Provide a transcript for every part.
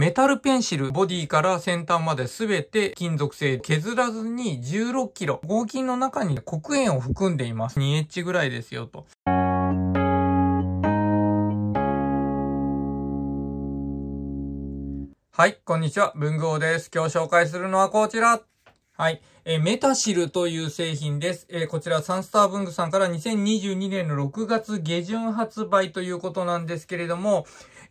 メタルペンシル、ボディから先端まで全て金属製削らずに16キロ。合金の中に黒鉛を含んでいます。2ジぐらいですよと。はい、こんにちは。文具王です。今日紹介するのはこちら。はい。えメタシルという製品です。えこちらサンスター文具さんから2022年の6月下旬発売ということなんですけれども、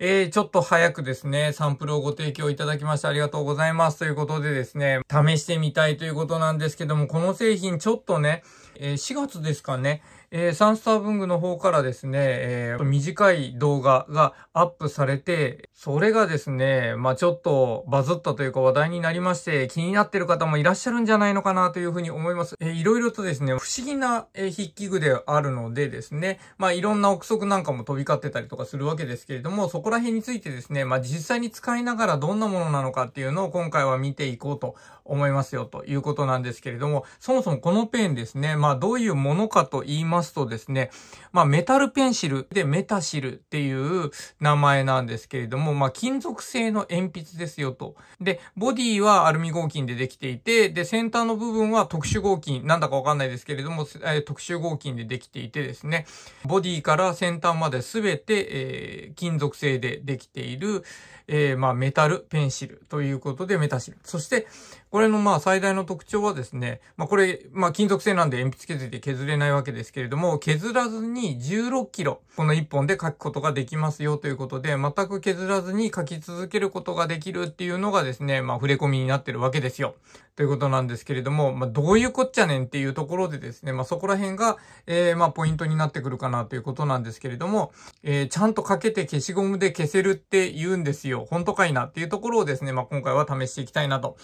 えー、ちょっと早くですね、サンプルをご提供いただきましてありがとうございますということでですね、試してみたいということなんですけども、この製品ちょっとね、えー、4月ですかね、えー、サンスター文具の方からですね、えー、短い動画がアップされて、それがですね、まあちょっとバズったというか話題になりまして、気になってる方もいらっしゃるんじゃないのかなというふうに思います。えいろいろとですね、不思議な、え筆記具であるのでですね、まあいろんな憶測なんかも飛び交ってたりとかするわけですけれども、そこら辺についてですね、まあ実際に使いながらどんなものなのかっていうのを今回は見ていこうと思いますよということなんですけれども、そもそもこのペンですね、まあどういうものかと言いますとですね、まあメタルペンシルでメタシルっていう名前なんですけれども、もまあ金属製の鉛筆ですよと。で、ボディはアルミ合金でできていて、で、先端の部分は特殊合金、なんだかわかんないですけれども、えー、特殊合金でできていてですね、ボディから先端まで全て、えー、金属製でできている、えー、まあ、メタル、ペンシルということでメタシル。そして、これのまあ、最大の特徴はですね、まあ、これ、まあ、金属製なんで鉛筆削りで削れないわけですけれども、削らずに16キロ、この1本で書くことができますよということで、全く削らずに書き続けることができるっていうのがですね、まあ、触れ込みになってるわけですよ。ということなんですけれども、まあ、どういうこっちゃねんっていうところでですね、まあ、そこら辺が、えー、まあ、ポイントになってくるかなということなんですけれども、えー、ちゃんとかけて消しゴムで消せるって言うんですよ。本当かいなっていうところをですね、まあ、今回は試していきたいなと。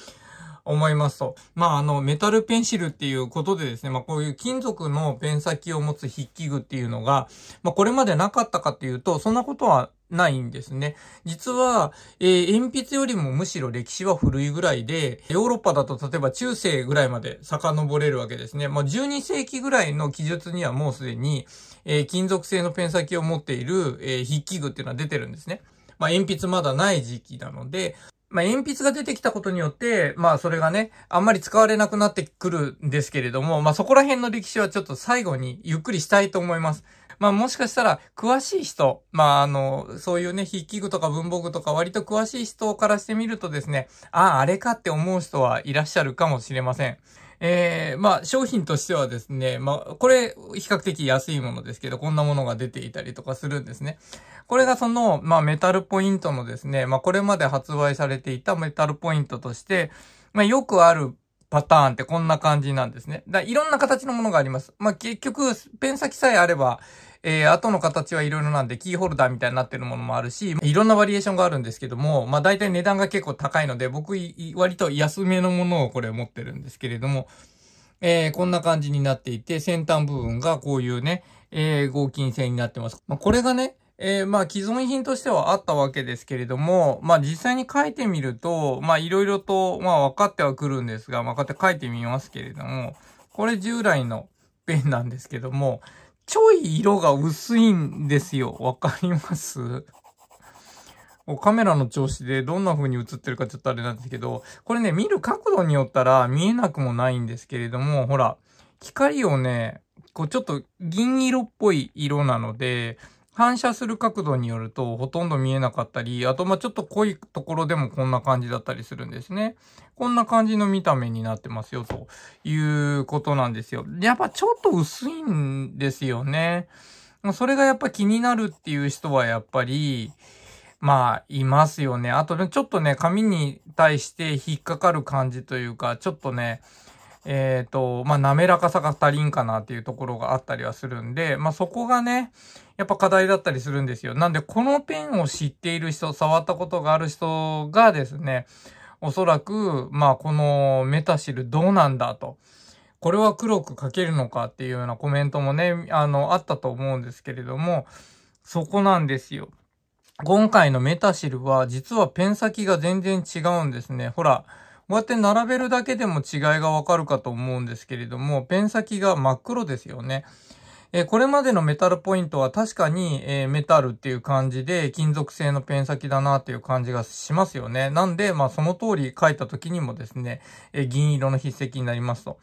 思いますと。まあ、あの、メタルペンシルっていうことでですね、まあ、こういう金属のペン先を持つ筆記具っていうのが、まあ、これまでなかったかっていうと、そんなことはないんですね。実は、えー、鉛筆よりもむしろ歴史は古いぐらいで、ヨーロッパだと例えば中世ぐらいまで遡れるわけですね。もう12世紀ぐらいの記述にはもうすでに、えー、金属製のペン先を持っている、えー、筆記具っていうのは出てるんですね。まあ、鉛筆まだない時期なので、まあ、鉛筆が出てきたことによって、まあ、それがね、あんまり使われなくなってくるんですけれども、まあ、そこら辺の歴史はちょっと最後にゆっくりしたいと思います。まあもしかしたら詳しい人、まああの、そういうね、筆記具とか文房具とか割と詳しい人からしてみるとですね、ああ、あれかって思う人はいらっしゃるかもしれません。えー、まあ、商品としてはですね、まあ、これ、比較的安いものですけど、こんなものが出ていたりとかするんですね。これがその、まあ、メタルポイントのですね、まあ、これまで発売されていたメタルポイントとして、まあ、よくあるパターンってこんな感じなんですね。だいろんな形のものがあります。まあ、結局、ペン先さえあれば、えー、後の形はいろいろなんで、キーホルダーみたいになってるものもあるし、いろんなバリエーションがあるんですけども、まあ大体値段が結構高いので、僕、割と安めのものをこれ持ってるんですけれども、えー、こんな感じになっていて、先端部分がこういうね、えー、合金製になってます。まあ、これがね、えー、まあ既存品としてはあったわけですけれども、まあ実際に書いてみると、まあいろいろと、まあ分かってはくるんですが、分かって書いてみますけれども、これ従来のペンなんですけども、ちょい色が薄いんですよ。わかりますカメラの調子でどんな風に映ってるかちょっとあれなんですけど、これね、見る角度によったら見えなくもないんですけれども、ほら、光をね、こうちょっと銀色っぽい色なので、反射する角度によるとほとんど見えなかったり、あとまあちょっと濃いところでもこんな感じだったりするんですね。こんな感じの見た目になってますよということなんですよ。やっぱちょっと薄いんですよね。それがやっぱ気になるっていう人はやっぱり、まあ、いますよね。あとね、ちょっとね、紙に対して引っかかる感じというか、ちょっとね、えっ、ー、と、まあ、滑らかさが足りんかなっていうところがあったりはするんで、まあ、そこがね、やっぱ課題だったりするんですよ。なんで、このペンを知っている人、触ったことがある人がですね、おそらく、まあ、このメタシルどうなんだと。これは黒く書けるのかっていうようなコメントもね、あの、あったと思うんですけれども、そこなんですよ。今回のメタシルは、実はペン先が全然違うんですね。ほら、こうやって並べるだけでも違いがわかるかと思うんですけれども、ペン先が真っ黒ですよね。えこれまでのメタルポイントは確かに、えメタルっていう感じで金属製のペン先だなっていう感じがしますよね。なんで、まあその通り書いた時にもですね、え銀色の筆跡になりますと。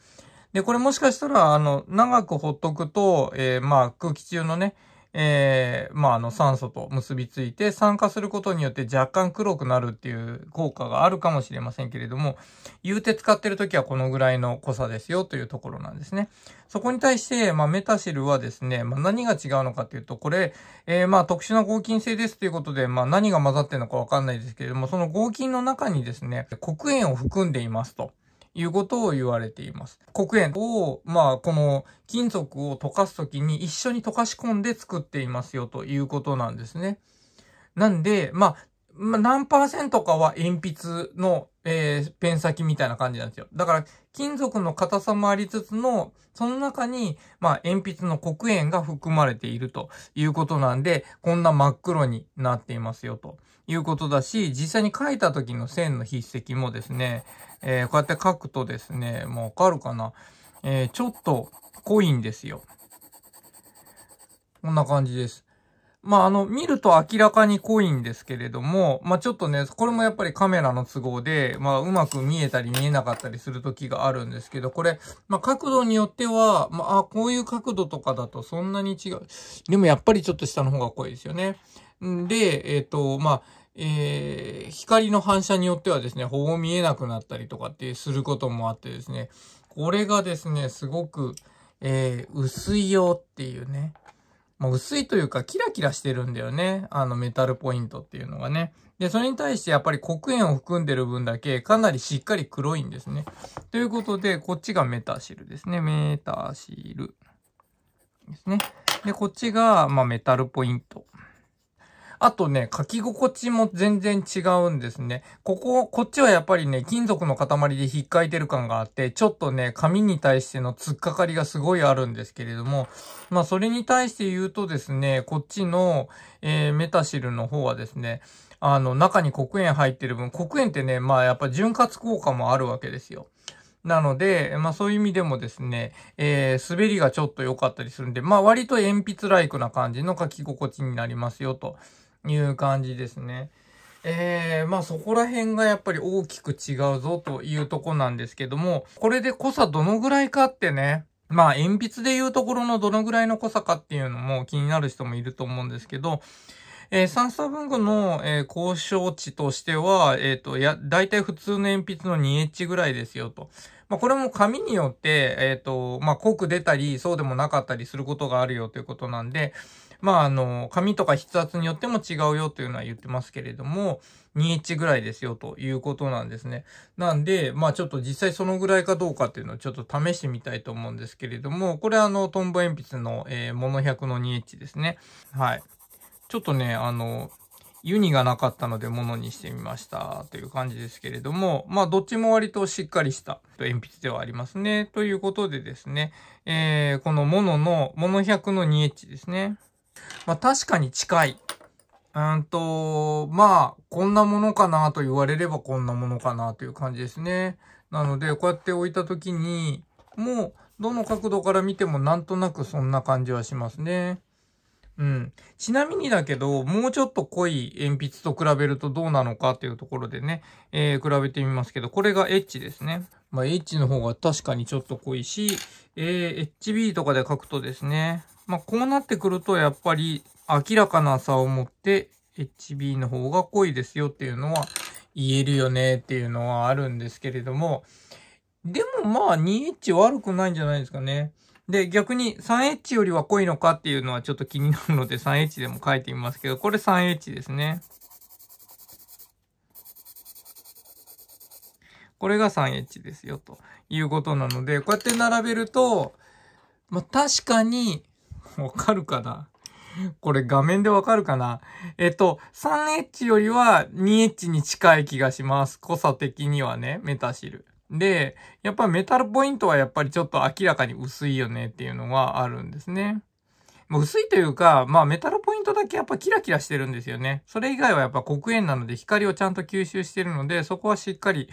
で、これもしかしたら、あの、長くほっとくと、えー、まあ空気中のね、えー、まあ、あの、酸素と結びついて、酸化することによって若干黒くなるっていう効果があるかもしれませんけれども、言うて使ってる時はこのぐらいの濃さですよというところなんですね。そこに対して、まあ、メタシルはですね、まあ、何が違うのかっていうと、これ、えー、まあ、特殊な合金性ですということで、まあ、何が混ざってるのかわかんないですけれども、その合金の中にですね、黒鉛を含んでいますと。いうことを言われています。黒鉛を、まあ、この金属を溶かすときに一緒に溶かし込んで作っていますよということなんですね。なんで、まあ、まあ、何パーセントかは鉛筆の、えー、ペン先みたいな感じなんですよ。だから、金属の硬さもありつつの、その中に、まあ、鉛筆の黒鉛が含まれているということなんで、こんな真っ黒になっていますよ、ということだし、実際に書いた時の線の筆跡もですね、えー、こうやって書くとですね、もうわかるかな、えー、ちょっと濃いんですよ。こんな感じです。まあ、あの、見ると明らかに濃いんですけれども、まあ、ちょっとね、これもやっぱりカメラの都合で、まあ、うまく見えたり見えなかったりする時があるんですけど、これ、まあ、角度によっては、まあ、あ、こういう角度とかだとそんなに違う。でもやっぱりちょっと下の方が濃いですよね。んで、えっ、ー、と、まあ、えー、光の反射によってはですね、ほぼ見えなくなったりとかってすることもあってですね、これがですね、すごく、えー、薄いよっていうね。まあ、薄いというかキラキラしてるんだよね。あのメタルポイントっていうのがね。で、それに対してやっぱり黒鉛を含んでる分だけかなりしっかり黒いんですね。ということで、こっちがメタシルですね。メタシールですね。で、こっちが、まあ、メタルポイントあとね、書き心地も全然違うんですね。ここ、こっちはやっぱりね、金属の塊で引っかいてる感があって、ちょっとね、紙に対しての突っかかりがすごいあるんですけれども、まあ、それに対して言うとですね、こっちの、えー、メタシルの方はですね、あの、中に黒鉛入ってる分、黒鉛ってね、まあ、やっぱ潤滑効果もあるわけですよ。なので、まあそういう意味でもですね、えー、滑りがちょっと良かったりするんで、まあ割と鉛筆ライクな感じの書き心地になりますよと。いう感じですね。えー、まあそこら辺がやっぱり大きく違うぞというとこなんですけども、これで濃さどのぐらいかってね、まあ鉛筆でいうところのどのぐらいの濃さかっていうのも気になる人もいると思うんですけど、えー、三叉文具の、えー、交渉値としては、えっ、ー、と、や、大体普通の鉛筆の 2H ぐらいですよと。まあ、これも紙によって、えっ、と、まあ、濃く出たり、そうでもなかったりすることがあるよということなんで、まあ、あの、紙とか筆圧によっても違うよというのは言ってますけれども、2H ぐらいですよということなんですね。なんで、まあちょっと実際そのぐらいかどうかっていうのをちょっと試してみたいと思うんですけれども、これあの、トンボ鉛筆の、えー、モノ100の 2H ですね。はい。ちょっとね、あの、ユニがなかったのでのにしてみましたという感じですけれども、まあどっちも割としっかりした鉛筆ではありますね。ということでですね、えー、このモノの、モノ100の 2H ですね。まあ確かに近い。うんと、まあ、こんなものかなと言われればこんなものかなという感じですね。なので、こうやって置いた時に、もう、どの角度から見てもなんとなくそんな感じはしますね。うん。ちなみにだけど、もうちょっと濃い鉛筆と比べるとどうなのかっていうところでね、えー、比べてみますけど、これがエッジですね。まあ、エッジの方が確かにちょっと濃いし、えー、HB とかで書くとですね、まあ、こうなってくると、やっぱり明らかな差を持って、HB の方が濃いですよっていうのは言えるよねっていうのはあるんですけれども、でもまあ 2H 悪くないんじゃないですかね。で、逆に 3H よりは濃いのかっていうのはちょっと気になるので 3H でも書いてみますけど、これ 3H ですね。これが 3H ですよということなので、こうやって並べると、まあ確かに わかるかなこれ画面でわかるかなえっと、3H よりは 2H に近い気がします。濃さ的にはね、メタシル。で、やっぱメタルポイントはやっぱりちょっと明らかに薄いよねっていうのはあるんですね。薄いというか、まあメタルポイントだけやっぱキラキラしてるんですよね。それ以外はやっぱ黒煙なので光をちゃんと吸収してるので、そこはしっかり、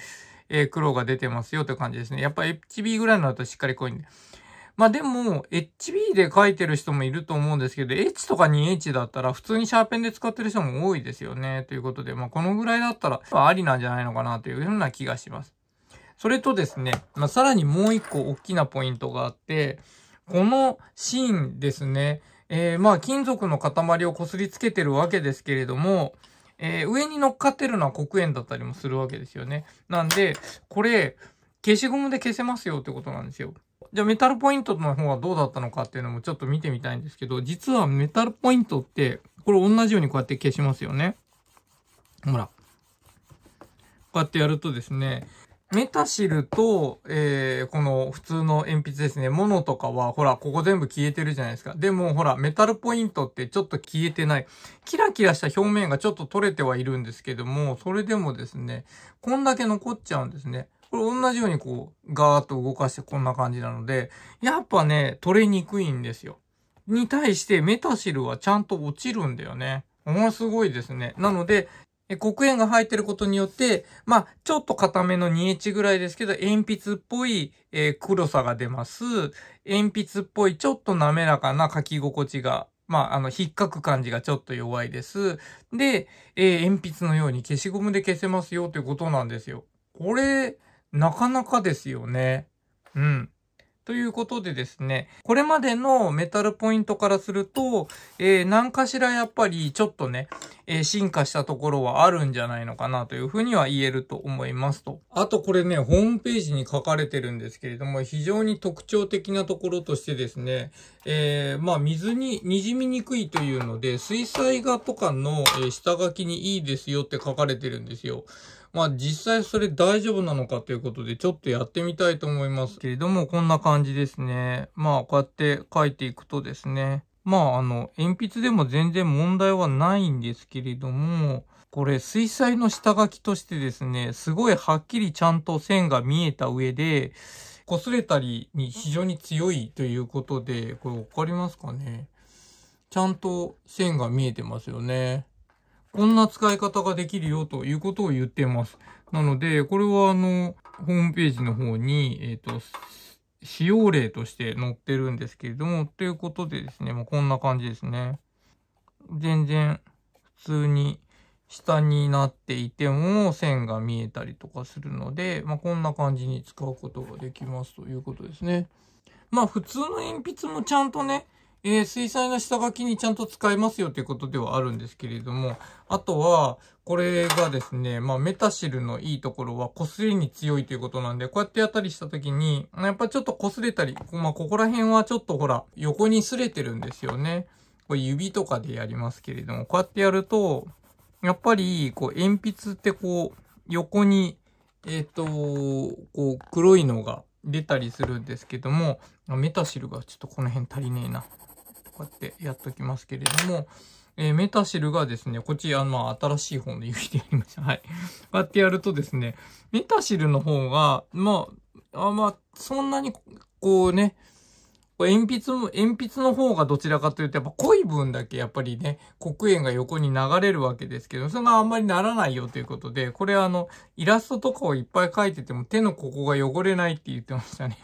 えー、黒が出てますよという感じですね。やっぱ HB ぐらいになるとしっかり濃いんで。まあでも、HB で書いてる人もいると思うんですけど、H とか 2H だったら普通にシャーペンで使ってる人も多いですよね。ということで、まあこのぐらいだったらありなんじゃないのかなというような気がします。それとですね、まあさらにもう一個大きなポイントがあって、このシーンですね、えー、まあ金属の塊を擦りつけてるわけですけれども、えー、上に乗っかってるのは黒煙だったりもするわけですよね。なんで、これ、消しゴムで消せますよってことなんですよ。じゃあメタルポイントの方はどうだったのかっていうのもちょっと見てみたいんですけど、実はメタルポイントって、これ同じようにこうやって消しますよね。ほら。こうやってやるとですね、メタシルと、えー、この普通の鉛筆ですね、モノとかは、ほら、ここ全部消えてるじゃないですか。でも、ほら、メタルポイントってちょっと消えてない。キラキラした表面がちょっと取れてはいるんですけども、それでもですね、こんだけ残っちゃうんですね。これ同じようにこう、ガーッと動かしてこんな感じなので、やっぱね、取れにくいんですよ。に対してメタシルはちゃんと落ちるんだよね。ものすごいですね。なので、黒鉛が入ってることによって、まあ、ちょっと固めの 2H ぐらいですけど、鉛筆っぽい、え黒さが出ます。鉛筆っぽいちょっと滑らかな書き心地が、まあ、あの、引っかく感じがちょっと弱いです。で、えー、鉛筆のように消しゴムで消せますよということなんですよ。これ、なかなかですよね。うん。ということでですね、これまでのメタルポイントからすると、えー、何かしらやっぱりちょっとね、えー、進化したところはあるんじゃないのかなというふうには言えると思いますと。あとこれね、ホームページに書かれてるんですけれども、非常に特徴的なところとしてですね、えー、まあ水に滲みにくいというので、水彩画とかの、え下書きにいいですよって書かれてるんですよ。まあ実際それ大丈夫なのかということでちょっとやってみたいと思いますけれども、こんな感じですね。まあこうやって書いていくとですね、まああの、鉛筆でも全然問題はないんですけれども、これ水彩の下書きとしてですね、すごいはっきりちゃんと線が見えた上で、擦れたりに非常に強いということで、これわかりますかねちゃんと線が見えてますよね。こんな使い方ができるよということを言ってます。なので、これはあの、ホームページの方に、えっ、ー、と、使用例として載ってるんですけれども、ということでですね、もうこんな感じですね。全然普通に下になっていても線が見えたりとかするので、まあ、こんな感じに使うことができますということですね。まあ普通の鉛筆もちゃんとね、えー、水彩の下書きにちゃんと使えますよということではあるんですけれども、あとは、これがですね、まあ、メタシルのいいところは、擦れに強いということなんで、こうやってやったりした時に、やっぱちょっと擦れたり、まあ、ここら辺はちょっとほら、横に擦れてるんですよね。これ指とかでやりますけれども、こうやってやると、やっぱり、こう、鉛筆ってこう、横に、えっ、ー、と、こう、黒いのが出たりするんですけども、メタシルがちょっとこの辺足りねえな。こってやっときますけれども、えー、メタシルがですね、こっち、あの、新しい方の指でやりました。はい。こうやってやるとですね、メタシルの方が、まあ、あまあ、そんなに、こうね、鉛筆も、鉛筆の方がどちらかというと、やっぱ濃い分だけやっぱりね、黒煙が横に流れるわけですけど、それがあんまりならないよということで、これあの、イラストとかをいっぱい描いてても手のここが汚れないって言ってましたね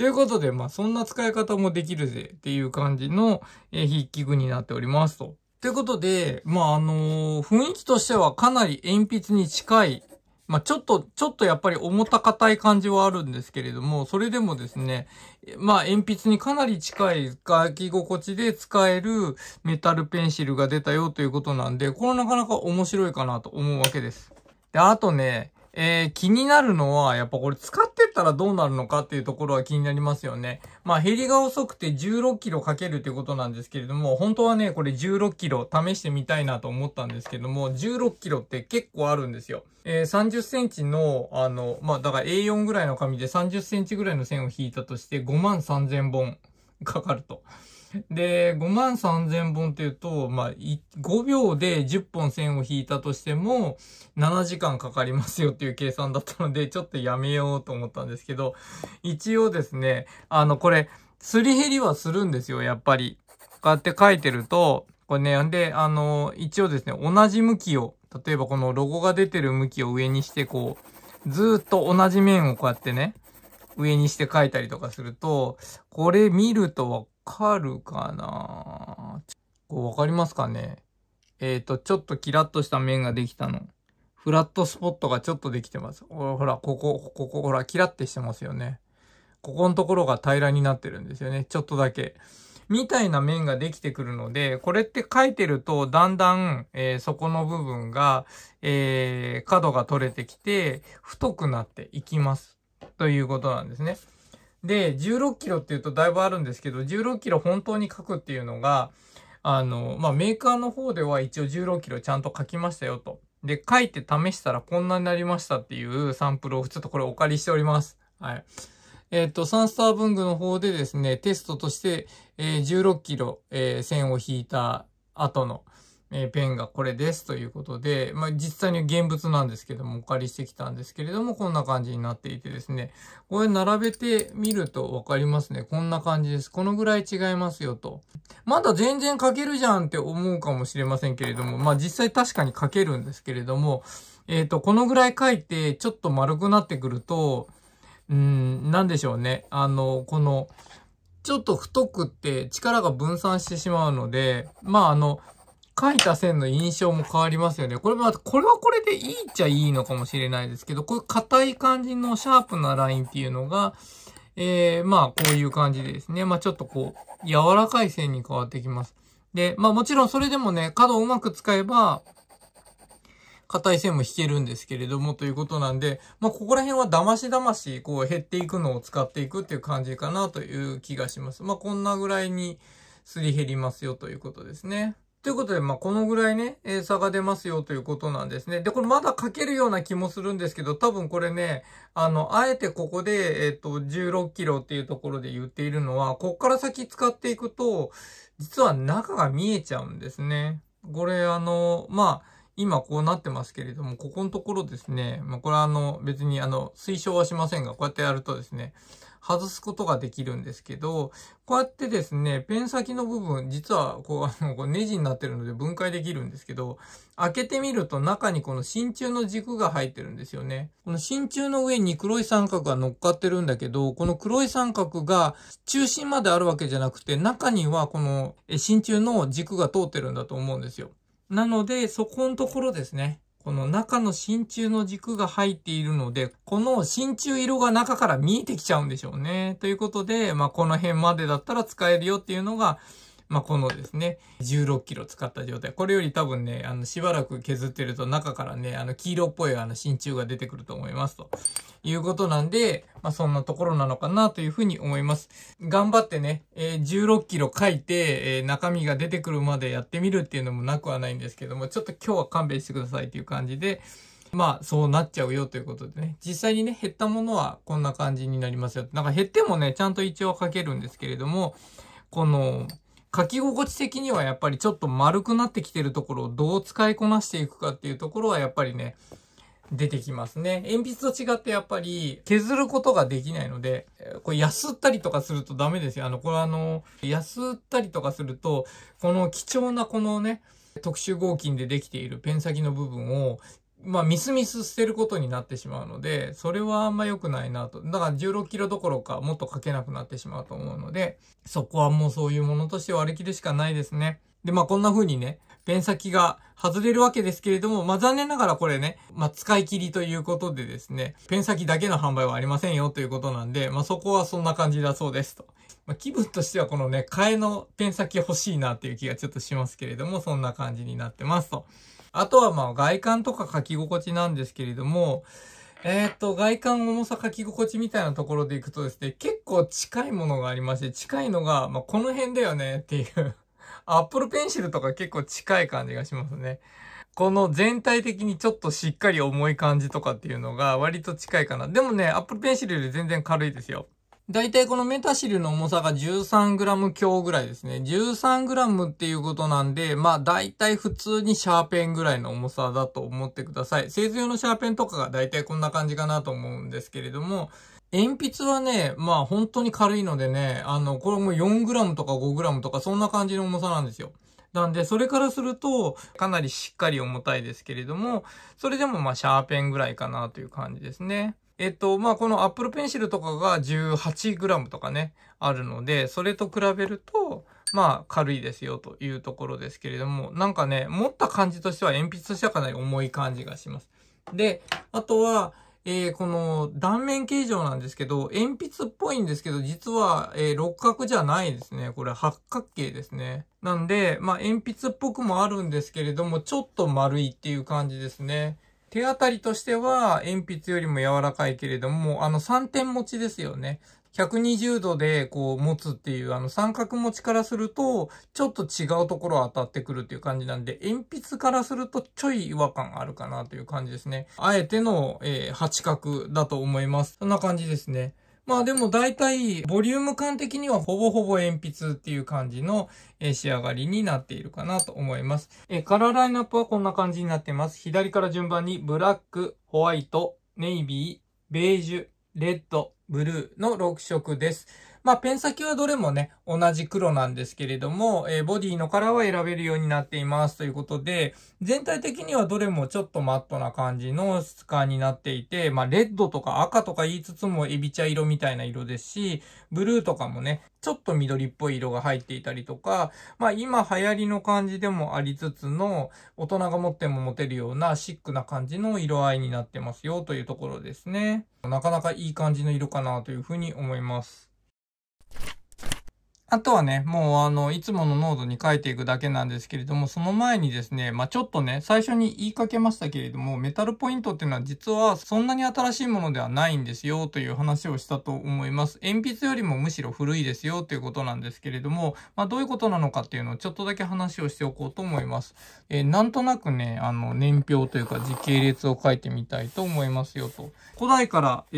ということで、まあ、そんな使い方もできるぜっていう感じの、え筆記具になっておりますと。ということで、まあ、あのー、雰囲気としてはかなり鉛筆に近い、まあ、ちょっと、ちょっとやっぱり重た硬い感じはあるんですけれども、それでもですね、まあ、鉛筆にかなり近い書き心地で使えるメタルペンシルが出たよということなんで、これなかなか面白いかなと思うわけです。で、あとね、えー、気になるのは、やっぱこれ使ってったらどうなるのかっていうところは気になりますよね。まあ、減りが遅くて16キロかけるってことなんですけれども、本当はね、これ16キロ試してみたいなと思ったんですけども、16キロって結構あるんですよ。えー、30センチの、あの、まあ、だから A4 ぐらいの紙で30センチぐらいの線を引いたとして、5万3000本かかると。で、5万3000本っていうと、まあ、5秒で10本線を引いたとしても、7時間かかりますよっていう計算だったので、ちょっとやめようと思ったんですけど、一応ですね、あの、これ、すり減りはするんですよ、やっぱり。こうやって書いてると、これね、で、あの、一応ですね、同じ向きを、例えばこのロゴが出てる向きを上にして、こう、ずーっと同じ面をこうやってね、上にして書いたりとかすると、これ見るとかるかなこうわかりますかねえっ、ー、と、ちょっとキラッとした面ができたの。フラットスポットがちょっとできてます。ほら、ここ、ここ、ほら、キラってしてますよね。ここのところが平らになってるんですよね。ちょっとだけ。みたいな面ができてくるので、これって書いてると、だんだん、えー、そこの部分が、えー、角が取れてきて、太くなっていきます。ということなんですね。で、16キロっていうとだいぶあるんですけど、16キロ本当に書くっていうのが、あの、まあ、メーカーの方では一応16キロちゃんと書きましたよと。で、書いて試したらこんなになりましたっていうサンプルをちょっとこれお借りしております。はい。えっ、ー、と、サンスター文具の方でですね、テストとして、えー、16キロ、えー、線を引いた後の、えペンがこれですということで、まあ、実際に現物なんですけども、お借りしてきたんですけれども、こんな感じになっていてですね、これ並べてみるとわかりますね。こんな感じです。このぐらい違いますよと。まだ全然書けるじゃんって思うかもしれませんけれども、まあ、実際確かに書けるんですけれども、えっ、ー、と、このぐらい書いて、ちょっと丸くなってくると、うん、なんでしょうね。あの、この、ちょっと太くって力が分散してしまうので、まあ、あの、書いた線の印象も変わりますよね。これまた、これはこれでいいっちゃいいのかもしれないですけど、こういう硬い感じのシャープなラインっていうのが、えー、まあ、こういう感じでですね。まあ、ちょっとこう、柔らかい線に変わってきます。で、まあ、もちろんそれでもね、角をうまく使えば、硬い線も引けるんですけれどもということなんで、まあ、ここら辺は騙し騙し、こう減っていくのを使っていくっていう感じかなという気がします。まあ、こんなぐらいにすり減りますよということですね。ということで、まあ、このぐらいね、え差が出ますよということなんですね。で、これまだ書けるような気もするんですけど、多分これね、あの、あえてここで、えっ、と、16キロっていうところで言っているのは、こっから先使っていくと、実は中が見えちゃうんですね。これ、あの、まあ、今こうなってますけれども、ここのところですね、まあ、これはあの、別にあの、推奨はしませんが、こうやってやるとですね、外すことができるんですけど、こうやってですね、ペン先の部分、実はこう、あの、ネジになってるので分解できるんですけど、開けてみると中にこの真鍮の軸が入ってるんですよね。この真鍮の上に黒い三角が乗っかってるんだけど、この黒い三角が中心まであるわけじゃなくて、中にはこの真鍮の軸が通ってるんだと思うんですよ。なので、そこのところですね。この中の真鍮の軸が入っているので、この真鍮色が中から見えてきちゃうんでしょうね。ということで、まあ、この辺までだったら使えるよっていうのが、まあ、このですね、16キロ使った状態。これより多分ね、あの、しばらく削ってると中からね、あの、黄色っぽいあの、真鍮が出てくると思います。ということなんで、まあ、そんなところなのかなというふうに思います。頑張ってね、えー、16キロ書いて、えー、中身が出てくるまでやってみるっていうのもなくはないんですけども、ちょっと今日は勘弁してくださいっていう感じで、まあそうなっちゃうよということでね。実際にね、減ったものはこんな感じになりますよ。なんか減ってもね、ちゃんと一応書けるんですけれども、この書き心地的にはやっぱりちょっと丸くなってきてるところをどう使いこなしていくかっていうところはやっぱりね、出てきますね。鉛筆と違ってやっぱり削ることができないので、これ安ったりとかするとダメですよ。あの、これあの、安ったりとかすると、この貴重なこのね、特殊合金でできているペン先の部分をまあ、みすみす捨てることになってしまうので、それはあんま良くないなと。だから16キロどころかもっと書けなくなってしまうと思うので、そこはもうそういうものとして割り切るしかないですね。で、まあこんな風にね、ペン先が外れるわけですけれども、まあ残念ながらこれね、まあ使い切りということでですね、ペン先だけの販売はありませんよということなんで、まあそこはそんな感じだそうですと。まあ、気分としてはこのね、替えのペン先欲しいなっていう気がちょっとしますけれども、そんな感じになってますと。あとはまあ外観とか書き心地なんですけれども、えっ、と、外観重さ書き心地みたいなところでいくとですね、結構近いものがありまして、近いのが、まあ、この辺だよねっていう アップルペンシルとか結構近い感じがしますね。この全体的にちょっとしっかり重い感じとかっていうのが割と近いかな。でもね、アップルペンシルより全然軽いですよ。大体このメタシルの重さが 13g 強ぐらいですね。13g っていうことなんで、まあ大体普通にシャーペンぐらいの重さだと思ってください。製図用のシャーペンとかが大体こんな感じかなと思うんですけれども、鉛筆はね、まあ本当に軽いのでね、あの、これも 4g とか 5g とかそんな感じの重さなんですよ。なんで、それからすると、かなりしっかり重たいですけれども、それでもまあシャーペンぐらいかなという感じですね。えっと、まあ、この Apple Pencil とかが 18g とかね、あるので、それと比べると、まあ、軽いですよというところですけれども、なんかね、持った感じとしては鉛筆としてはかなり重い感じがします。で、あとは、えー、この断面形状なんですけど、鉛筆っぽいんですけど、実は、えー、六角じゃないですね。これ八角形ですね。なんで、まあ鉛筆っぽくもあるんですけれども、ちょっと丸いっていう感じですね。手当たりとしては、鉛筆よりも柔らかいけれども、あの3点持ちですよね。120度でこう持つっていうあの三角持ちからするとちょっと違うところ当たってくるっていう感じなんで鉛筆からするとちょい違和感あるかなという感じですね。あえての、えー、八角だと思います。そんな感じですね。まあでも大体、ボリューム感的にはほぼほぼ鉛筆っていう感じの仕上がりになっているかなと思います。えカラーラインナップはこんな感じになってます。左から順番にブラック、ホワイト、ネイビー、ベージュ、レッド、ブルーの6色です。まあ、ペン先はどれもね、同じ黒なんですけれども、えー、ボディのカラーは選べるようになっていますということで、全体的にはどれもちょっとマットな感じの質感になっていて、まあ、レッドとか赤とか言いつつもエビ茶色みたいな色ですし、ブルーとかもね、ちょっと緑っぽい色が入っていたりとか、まあ、今流行りの感じでもありつつの、大人が持っても持てるようなシックな感じの色合いになってますよというところですね。なかなかいい感じの色かなというふうに思います。あとはね、もうあの、いつものノートに書いていくだけなんですけれども、その前にですね、まあ、ちょっとね、最初に言いかけましたけれども、メタルポイントっていうのは実はそんなに新しいものではないんですよという話をしたと思います。鉛筆よりもむしろ古いですよということなんですけれども、まあ、どういうことなのかっていうのをちょっとだけ話をしておこうと思います。えー、なんとなくね、あの、年表というか時系列を書いてみたいと思いますよと。古代から、え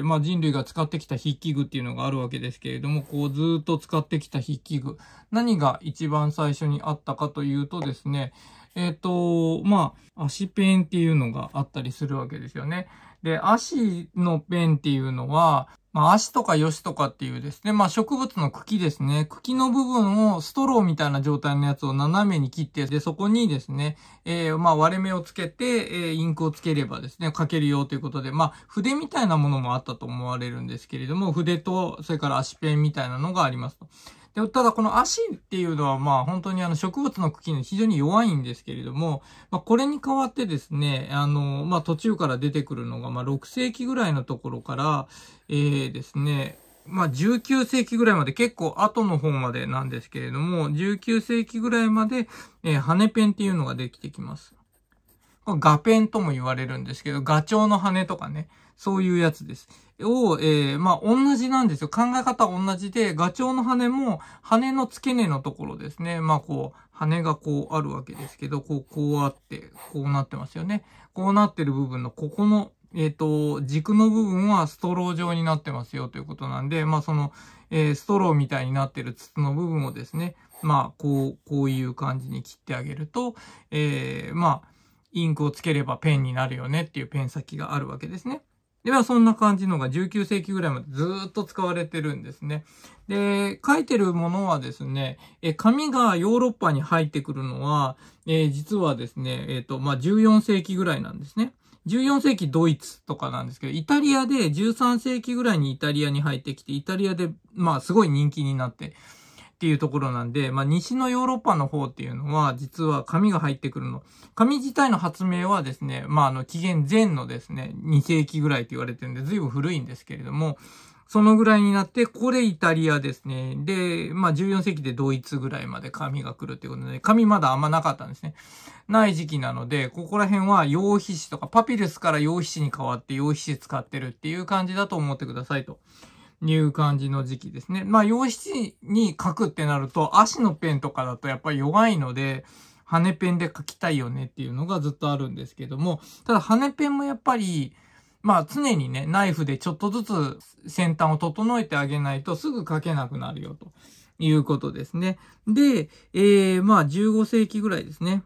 ー、まあ、人類が使ってきた筆記具っていうのがあるわけですけれども、こうずっと使ってってきた筆記具。何が一番最初にあったかというとですね、えっ、ー、と、まあ、足ペンっていうのがあったりするわけですよね。で、足のペンっていうのは、まあ、足とかヨシとかっていうですね、まあ、植物の茎ですね。茎の部分をストローみたいな状態のやつを斜めに切って、で、そこにですね、えー、まあ、割れ目をつけて、えー、インクをつければですね、書けるよということで、まあ、筆みたいなものもあったと思われるんですけれども、筆と、それから足ペンみたいなのがありますと。で、ただこの足っていうのはまあ本当にあの植物の茎に非常に弱いんですけれども、まあこれに代わってですね、あの、まあ途中から出てくるのがまあ6世紀ぐらいのところから、えー、ですね、まあ、19世紀ぐらいまで、結構後の方までなんですけれども、19世紀ぐらいまで、えー、羽ペンっていうのができてきます。ガペンとも言われるんですけど、ガチョウの羽とかね。そういうやつです。を、えー、まあ、同じなんですよ。考え方同じで、ガチョウの羽も、羽の付け根のところですね。まあ、こう、羽がこうあるわけですけど、こう、こうあって、こうなってますよね。こうなってる部分の、ここの、えっ、ー、と、軸の部分はストロー状になってますよということなんで、まあ、その、えー、ストローみたいになってる筒の部分をですね、まあ、こう、こういう感じに切ってあげると、えー、まあ、インクをつければペンになるよねっていうペン先があるわけですね。では、そんな感じのが19世紀ぐらいまでずっと使われてるんですね。で、書いてるものはですね、え紙がヨーロッパに入ってくるのは、えー、実はですね、えっ、ー、と、まあ、14世紀ぐらいなんですね。14世紀ドイツとかなんですけど、イタリアで13世紀ぐらいにイタリアに入ってきて、イタリアで、まあ、すごい人気になって、っていうところなんで、まあ、西のヨーロッパの方っていうのは、実は紙が入ってくるの。紙自体の発明はですね、まあ、あの、紀元前のですね、2世紀ぐらいって言われてるんで、随分古いんですけれども、そのぐらいになって、これイタリアですね。で、まあ14世紀でドイツぐらいまで紙が来るっていうことで、紙まだあんまなかったんですね。ない時期なので、ここら辺は羊皮紙とか、パピルスから羊皮紙に変わって羊皮紙使ってるっていう感じだと思ってくださいと。いう感じの時期ですね。まあ、用紙に書くってなると、足のペンとかだとやっぱり弱いので、羽ペンで書きたいよねっていうのがずっとあるんですけども、ただ羽ペンもやっぱり、まあ常にね、ナイフでちょっとずつ先端を整えてあげないとすぐ書けなくなるよということですね。で、えー、まあ15世紀ぐらいですね。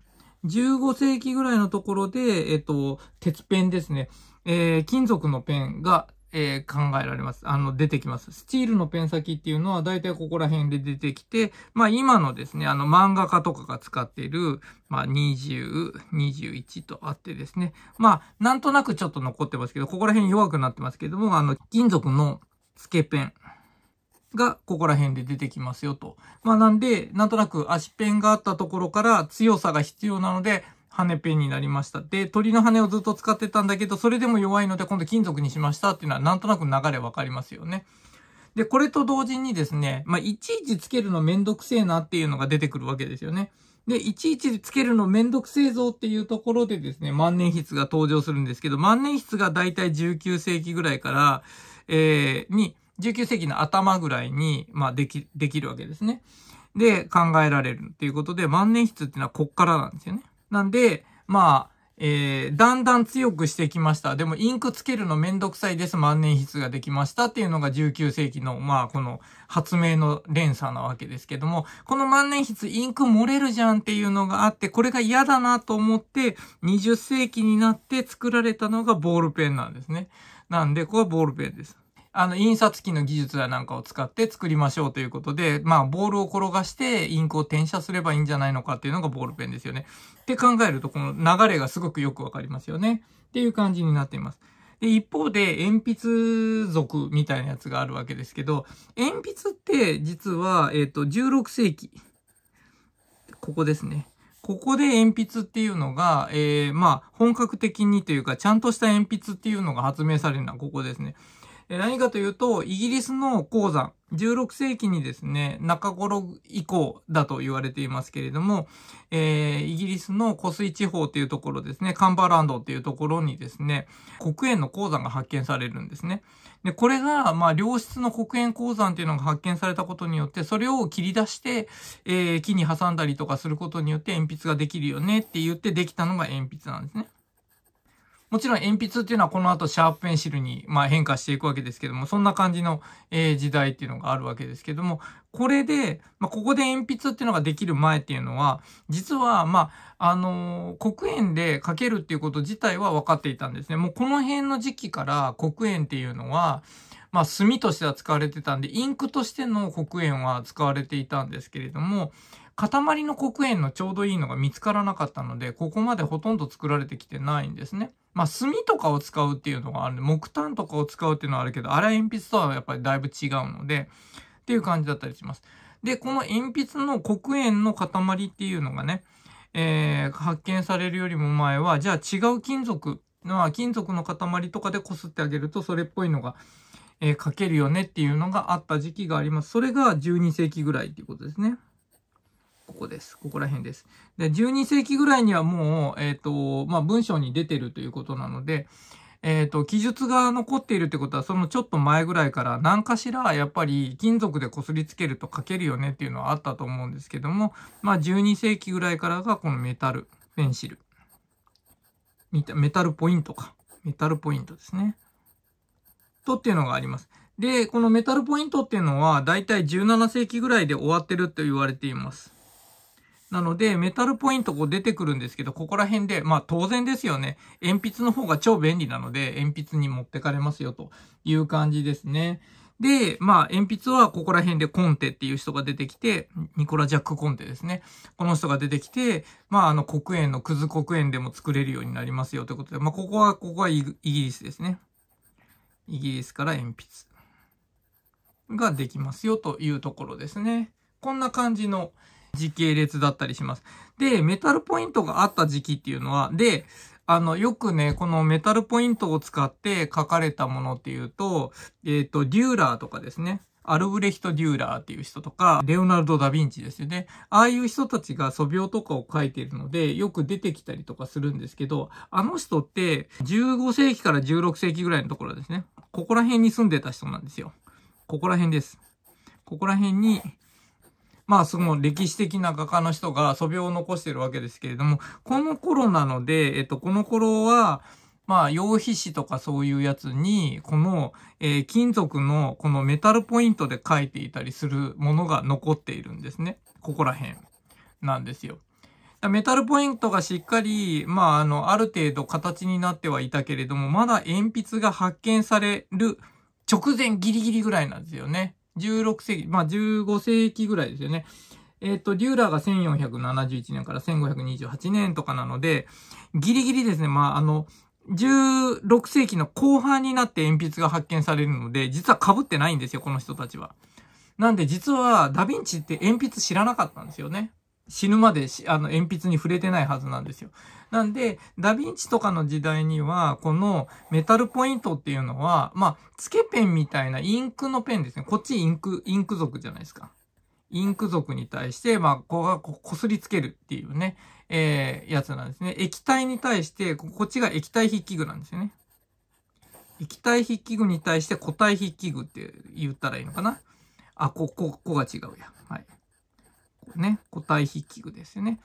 15世紀ぐらいのところで、えっと、鉄ペンですね。えー、金属のペンがえー、考えられます。あの、出てきます。スチールのペン先っていうのは大体ここら辺で出てきて、まあ今のですね、あの漫画家とかが使っている、まあ20、21とあってですね、まあなんとなくちょっと残ってますけど、ここら辺弱くなってますけども、あの、金属の付けペンがここら辺で出てきますよと。まあなんで、なんとなく足ペンがあったところから強さが必要なので、羽ペンになりました。で、鳥の羽をずっと使ってたんだけど、それでも弱いので今度金属にしましたっていうのはなんとなく流れわかりますよね。で、これと同時にですね、まあ、いちいちつけるのめんどくせえなっていうのが出てくるわけですよね。で、いちいちつけるのめんどくせえぞっていうところでですね、万年筆が登場するんですけど、万年筆がだいたい19世紀ぐらいから、えー、に、19世紀の頭ぐらいに、まあ、でき、できるわけですね。で、考えられるっていうことで、万年筆っていうのはこっからなんですよね。なんで、まあ、えー、だんだん強くしてきました。でもインクつけるのめんどくさいです。万年筆ができましたっていうのが19世紀の、まあこの発明の連鎖なわけですけども、この万年筆インク漏れるじゃんっていうのがあって、これが嫌だなと思って20世紀になって作られたのがボールペンなんですね。なんで、これはボールペンです。あの、印刷機の技術やなんかを使って作りましょうということで、まあ、ボールを転がしてインクを転写すればいいんじゃないのかっていうのがボールペンですよね。って考えると、この流れがすごくよくわかりますよね。っていう感じになっています。で、一方で、鉛筆族みたいなやつがあるわけですけど、鉛筆って実は、えっ、と、16世紀。ここですね。ここで鉛筆っていうのが、えー、まあ、本格的にというか、ちゃんとした鉛筆っていうのが発明されるのはここですね。何かというと、イギリスの鉱山、16世紀にですね、中頃以降だと言われていますけれども、えー、イギリスの湖水地方というところですね、カンバーランドっていうところにですね、黒鉛の鉱山が発見されるんですね。で、これが、まあ、良質の黒鉛鉱山っていうのが発見されたことによって、それを切り出して、えー、木に挟んだりとかすることによって鉛筆ができるよねって言ってできたのが鉛筆なんですね。もちろん鉛筆っていうのはこの後シャープペンシルにま変化していくわけですけども、そんな感じのえ時代っていうのがあるわけですけども、これで、まここで鉛筆っていうのができる前っていうのは、実は、まあ、あのー、黒鉛で書けるっていうこと自体は分かっていたんですね。もうこの辺の時期から黒鉛っていうのは、まあ、墨としては使われてたんで、インクとしての黒鉛は使われていたんですけれども、塊の黒鉛のちょうどいいのが見つからなかったので、ここまでほとんど作られてきてないんですね。まあ、とかを使うっていうのがあるんで、木炭とかを使うっていうのはあるけど、粗い鉛筆とはやっぱりだいぶ違うので、っていう感じだったりします。で、この鉛筆の黒鉛の塊っていうのがね、えー、発見されるよりも前は、じゃあ違う金属、まあ、金属の塊とかでこすってあげると、それっぽいのが、えー、書けるよねっていうのがあった時期があります。それが12世紀ぐらいっていうことですね。ここです。ここら辺です。で、12世紀ぐらいにはもう、えっ、ー、と、まあ、文章に出てるということなので、えっ、ー、と、記述が残っているってことは、そのちょっと前ぐらいから、何かしら、やっぱり金属で擦りつけると書けるよねっていうのはあったと思うんですけども、まあ、12世紀ぐらいからがこのメタル、ペンシル。メタルポイントか。メタルポイントですね。とっていうのがあります。で、このメタルポイントっていうのは、だいたい17世紀ぐらいで終わってると言われています。なので、メタルポイントこう出てくるんですけど、ここら辺で、まあ当然ですよね。鉛筆の方が超便利なので、鉛筆に持ってかれますよという感じですね。で、まあ、鉛筆はここら辺でコンテっていう人が出てきて、ニコラ・ジャック・コンテですね。この人が出てきて、まあ、あの、黒鉛の、クズ黒鉛でも作れるようになりますよということで、まあ、ここは、ここはイギリスですね。イギリスから鉛筆ができますよというところですね。こんな感じの、時系列だったりします。で、メタルポイントがあった時期っていうのは、で、あの、よくね、このメタルポイントを使って書かれたものっていうと、えっ、ー、と、デューラーとかですね。アルブレヒト・デューラーっていう人とか、レオナルド・ダ・ヴィンチですよね。ああいう人たちが素描とかを書いているので、よく出てきたりとかするんですけど、あの人って15世紀から16世紀ぐらいのところですね。ここら辺に住んでた人なんですよ。ここら辺です。ここら辺にまあその歴史的な画家の人が素描を残してるわけですけれども、この頃なので、えっと、この頃は、まあ、羊皮紙とかそういうやつに、この、えー、金属のこのメタルポイントで書いていたりするものが残っているんですね。ここら辺なんですよ。メタルポイントがしっかり、まあ、あの、ある程度形になってはいたけれども、まだ鉛筆が発見される直前ギリギリぐらいなんですよね。16世紀、まあ15世紀ぐらいですよね。えっ、ー、と、デューラーが1471年から1528年とかなので、ギリギリですね、まああの、16世紀の後半になって鉛筆が発見されるので、実は被ってないんですよ、この人たちは。なんで実はダヴィンチって鉛筆知らなかったんですよね。死ぬまであの鉛筆に触れてないはずなんですよ。なんで、ダヴィンチとかの時代には、このメタルポイントっていうのは、まあ、つけペンみたいなインクのペンですね。こっちインク、インク族じゃないですか。インク族に対して、まあ、ここがこすりつけるっていうね、えー、やつなんですね。液体に対して、こっちが液体筆記具なんですよね。液体筆記具に対して固体筆記具って言ったらいいのかなあ、こ、こ、こが違うや。はい。ね、個体筆記具ですよね。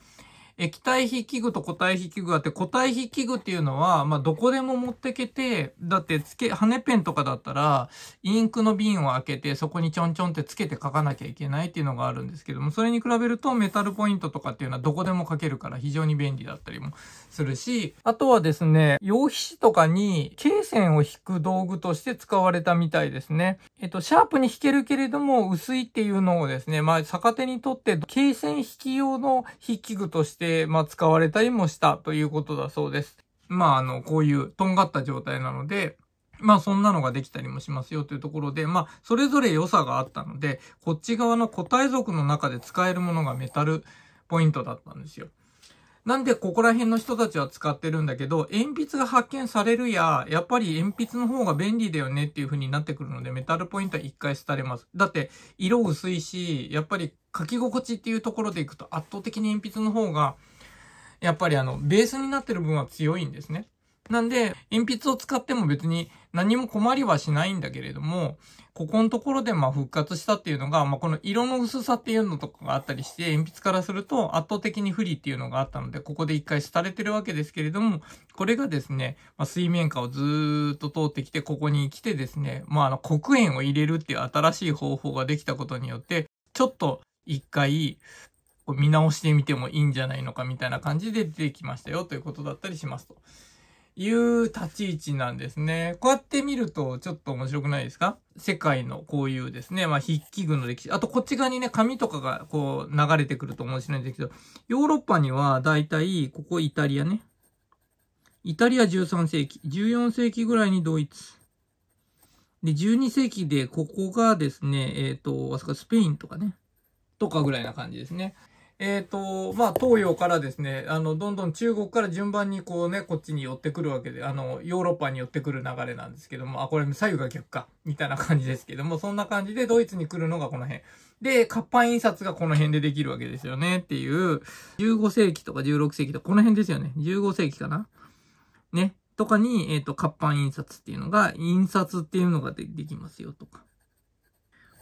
液体筆記具と固体筆記具があって、固体筆記具っていうのは、まあ、どこでも持ってけて、だってつけ、羽ペンとかだったら、インクの瓶を開けて、そこにちょんちょんってつけて書かなきゃいけないっていうのがあるんですけども、それに比べるとメタルポイントとかっていうのはどこでも書けるから非常に便利だったりもするし、あとはですね、用皮紙とかに、罫線を引く道具として使われたみたいですね。えっと、シャープに引けるけれども、薄いっていうのをですね、まあ、逆手にとって、罫線引き用の筆記具として、まあ、使われたりもしたということだそうです。まあ、あの、こういうとんがった状態なので、まあそんなのができたりもしますよというところで、まあそれぞれ良さがあったので、こっち側の個体族の中で使えるものがメタルポイントだったんですよ。なんでここら辺の人たちは使ってるんだけど、鉛筆が発見されるや、やっぱり鉛筆の方が便利だよねっていう風になってくるので、メタルポイントは一回廃れます。だって、色薄いし、やっぱり書き心地っていうところでいくと圧倒的に鉛筆の方が、やっぱりあの、ベースになってる分は強いんですね。なんで、鉛筆を使っても別に何も困りはしないんだけれども、ここのところでま復活したっていうのが、まあ、この色の薄さっていうのとかがあったりして、鉛筆からすると圧倒的に不利っていうのがあったので、ここで一回廃れてるわけですけれども、これがですね、まあ、水面下をずっと通ってきて、ここに来てですね、まあ、あの黒鉛を入れるっていう新しい方法ができたことによって、ちょっと一回、見直してみてもいいんじゃないのかみたいな感じで出てきましたよということだったりしますと。いう立ち位置なんですね。こうやって見るとちょっと面白くないですか世界のこういうですね、まあ筆記具の歴史。あとこっち側にね、紙とかがこう流れてくると面白いんですけど、ヨーロッパにはだいたい、ここイタリアね。イタリア13世紀、14世紀ぐらいにドイツ。で、12世紀でここがですね、えっ、ー、と、あそこスペインとかね。とかぐらいな感じですね。えっ、ー、と、まあ、東洋からですね、あの、どんどん中国から順番にこうね、こっちに寄ってくるわけで、あの、ヨーロッパに寄ってくる流れなんですけども、あ、これ左右が逆か、みたいな感じですけども、そんな感じでドイツに来るのがこの辺。で、活版印刷がこの辺でできるわけですよね、っていう、15世紀とか16世紀とか、この辺ですよね。15世紀かなね。とかに、えっ、ー、と、活版印刷っていうのが、印刷っていうのがでできますよ、とか。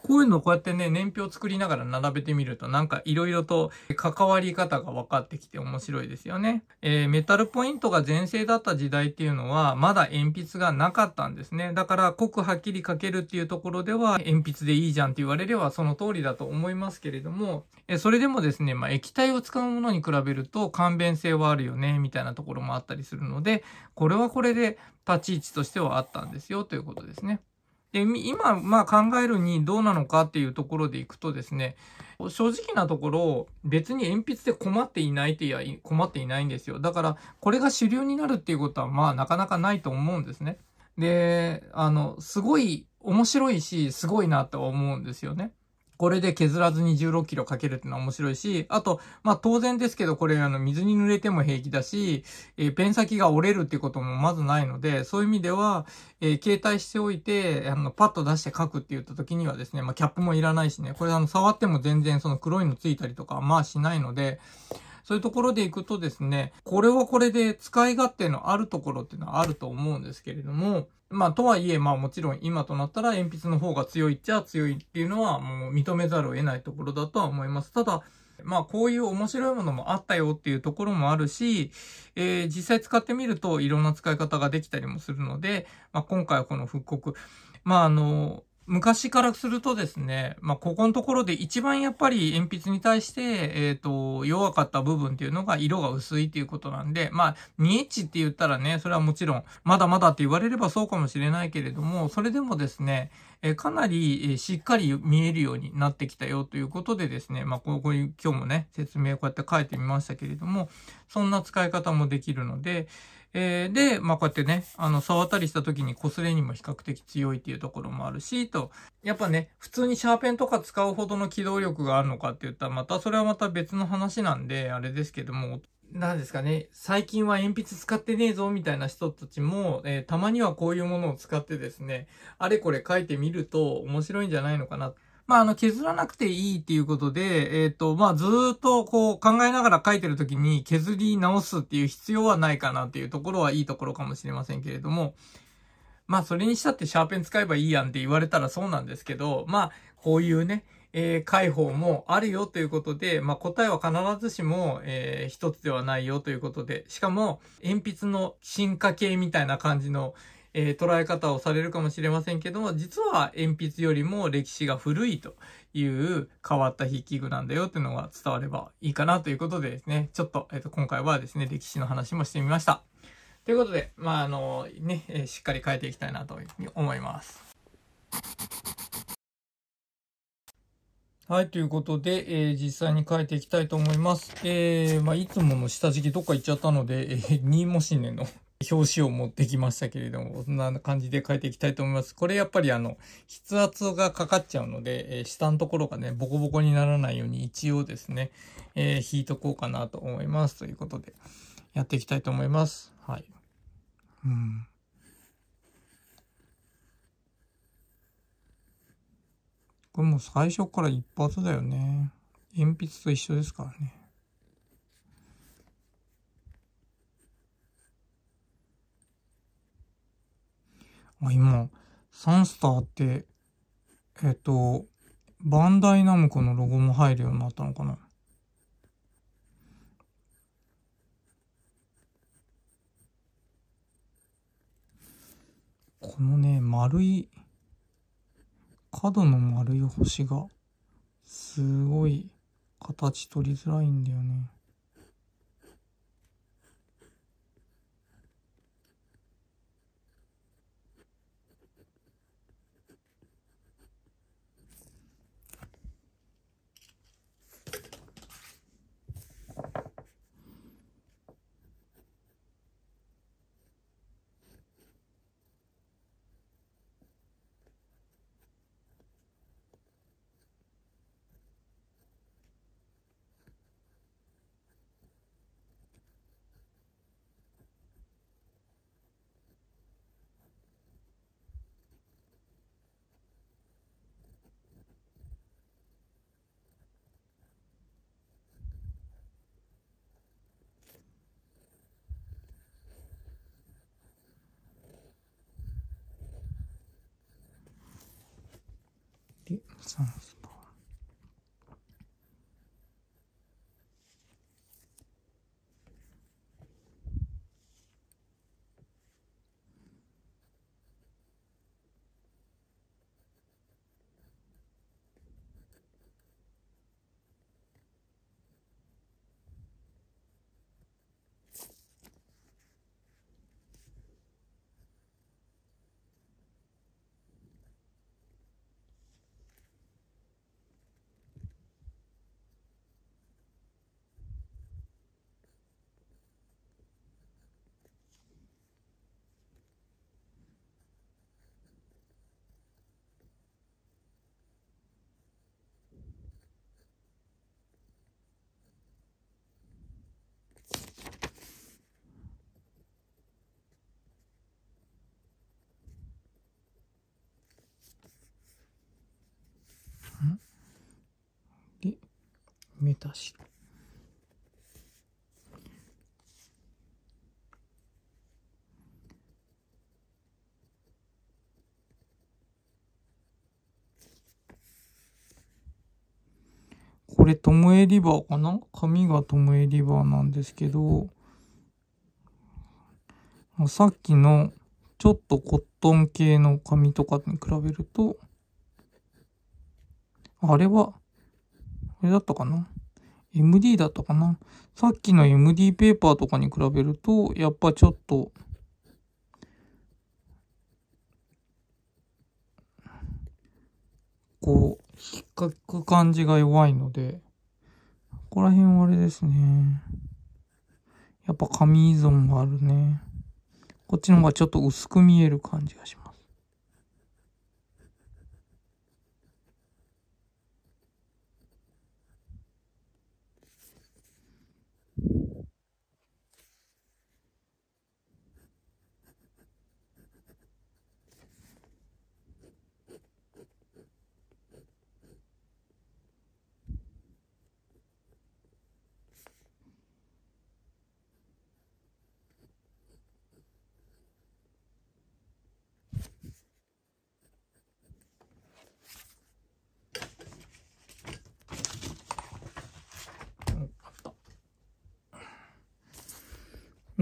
こういうのこうやってね、年表を作りながら並べてみるとなんか色々と関わり方が分かってきて面白いですよね。えー、メタルポイントが全盛だった時代っていうのはまだ鉛筆がなかったんですね。だから濃くはっきり書けるっていうところでは鉛筆でいいじゃんって言われればその通りだと思いますけれども、えそれでもですね、まあ、液体を使うものに比べると勘弁性はあるよね、みたいなところもあったりするので、これはこれで立ち位置としてはあったんですよということですね。で、今、まあ考えるにどうなのかっていうところでいくとですね、正直なところ、別に鉛筆で困っていないっていや、困っていないんですよ。だから、これが主流になるっていうことは、まあなかなかないと思うんですね。で、あの、すごい面白いし、すごいなと思うんですよね。これで削らずに16キロかけるっていうのは面白いし、あと、まあ当然ですけど、これあの水に濡れても平気だし、えー、ペン先が折れるっていうこともまずないので、そういう意味では、えー、携帯しておいて、あの、パッと出して書くって言った時にはですね、まあキャップもいらないしね、これあの、触っても全然その黒いのついたりとか、まあしないので、そういうところでいくとですね、これはこれで使い勝手のあるところっていうのはあると思うんですけれども、まあ、とはいえ、まあもちろん今となったら鉛筆の方が強いっちゃ強いっていうのはもう認めざるを得ないところだとは思います。ただ、まあこういう面白いものもあったよっていうところもあるし、えー、実際使ってみるといろんな使い方ができたりもするので、まあ今回はこの復刻、まああの、昔からするとですね、まあ、ここのところで一番やっぱり鉛筆に対して、えっ、ー、と、弱かった部分っていうのが色が薄いっていうことなんで、まあ、2H って言ったらね、それはもちろん、まだまだって言われればそうかもしれないけれども、それでもですね、えかなり、えしっかり見えるようになってきたよということでですね、まあ、ここに今日もね、説明をこうやって書いてみましたけれども、そんな使い方もできるので、えー、で、まあ、こうやってね、あの、触ったりした時に擦れにも比較的強いっていうところもあるし、と、やっぱね、普通にシャーペンとか使うほどの機動力があるのかって言ったら、またそれはまた別の話なんで、あれですけども、何ですかね、最近は鉛筆使ってねえぞみたいな人たちも、えー、たまにはこういうものを使ってですね、あれこれ書いてみると面白いんじゃないのかな。まあ、あの、削らなくていいっていうことで、えっ、ー、と、まあ、ずっとこう考えながら書いてるときに削り直すっていう必要はないかなっていうところはいいところかもしれませんけれども、まあ、それにしたってシャーペン使えばいいやんって言われたらそうなんですけど、まあ、こういうね、えー、解放もあるよということで、まあ、答えは必ずしも、えー、一つではないよということで、しかも、鉛筆の進化系みたいな感じの、えー、捉え方をされるかもしれませんけども、実は鉛筆よりも歴史が古いという変わった筆記具なんだよっていうのが伝わればいいかなということでですね、ちょっと、えっ、ー、と、今回はですね、歴史の話もしてみました。ということで、まあ、あの、ね、えー、しっかり書いていきたいなといううふに思います。はい、ということで、えー、実際に書いていきたいと思います。えー、まあ、いつもの下敷きどっか行っちゃったので、えー、新も新年の表紙を持ってきましたけれども、そんな感じで書いていきたいと思います。これやっぱりあの、筆圧がかかっちゃうので、えー、下のところがね、ボコボコにならないように一応ですね、えー、引いとこうかなと思います。ということで、やっていきたいと思います。はい。うん。これも最初から一発だよね。鉛筆と一緒ですからね。あ今、サンスターって、えっと、バンダイナムコのロゴも入るようになったのかなこのね、丸い、角の丸い星が、すごい形取りづらいんだよね。So. しこれ、トムエリバーかな紙がトムエリバーなんですけど、さっきのちょっとコットン系の紙とかに比べると、あれはこれだったかな ?MD だったかなさっきの MD ペーパーとかに比べると、やっぱちょっと、こう、引っかく感じが弱いので、ここら辺はあれですね。やっぱ紙依存があるね。こっちの方がちょっと薄く見える感じがします。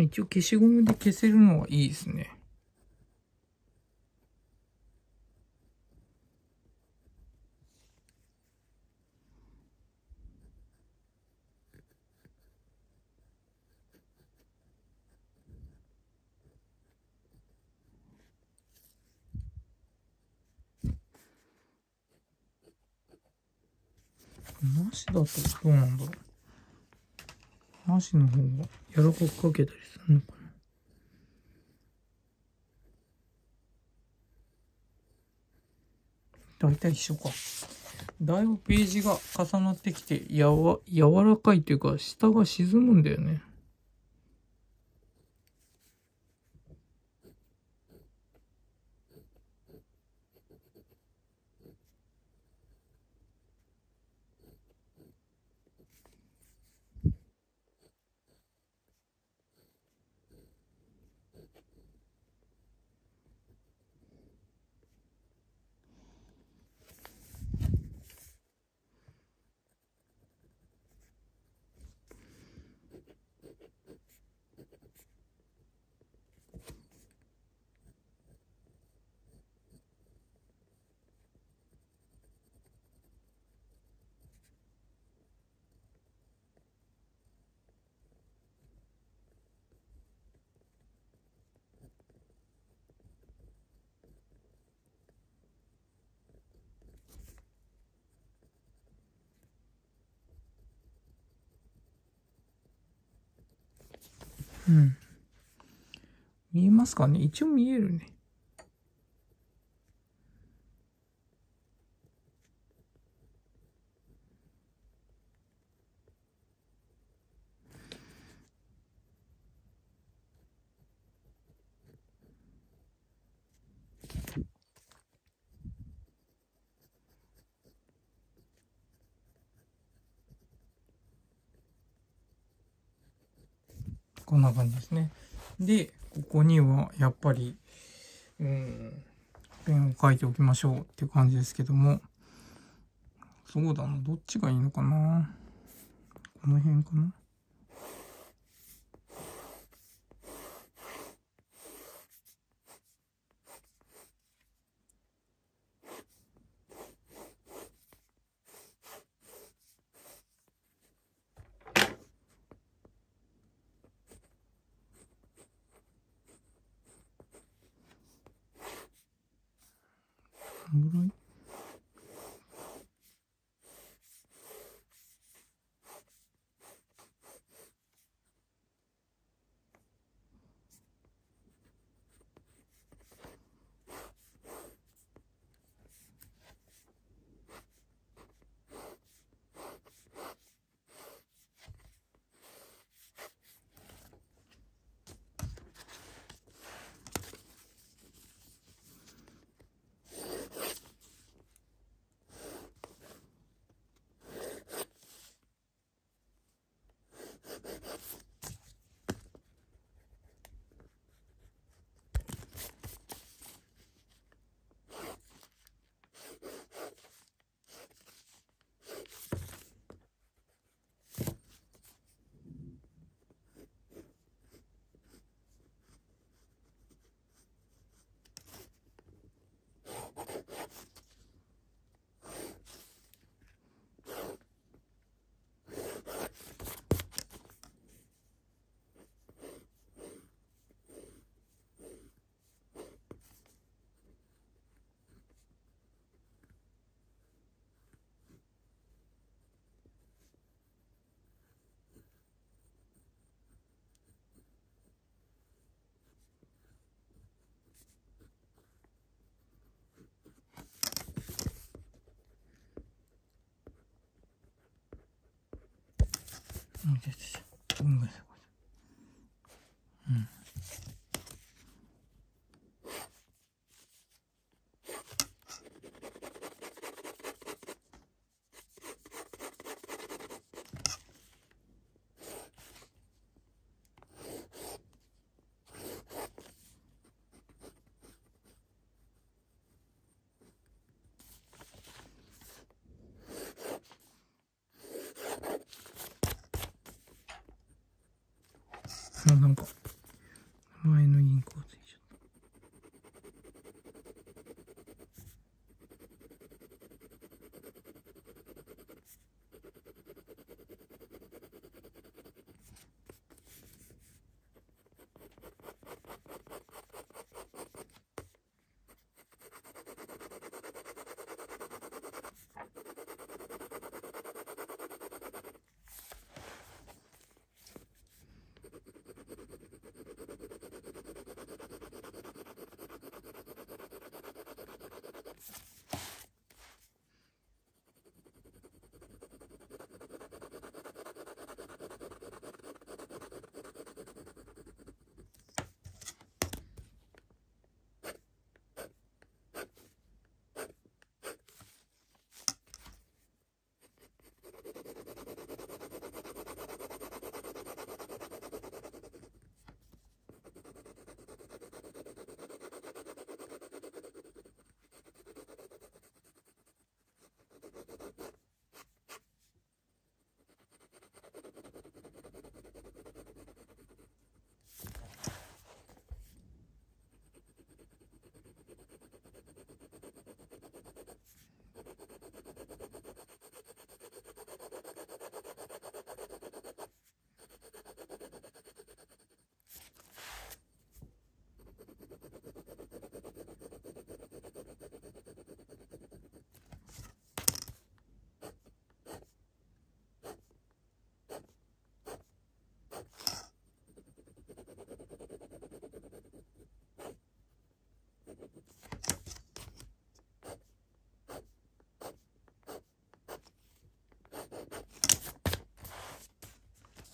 一応消しゴムで消せるのはいいですね。なしだとどうなんだろう。箸の方が柔らかくかけたりするのかな大体一緒か。だいぶページが重なってきて、やわ、柔らかいというか、下が沈むんだよね。うん。見えますかね一応見えるね。こんな感じですね。で、ここにはやっぱり、うん、ペンを書いておきましょうっていう感じですけども、そうだな、どっちがいいのかなこの辺かな What 이제 먹는 거죠. 能不？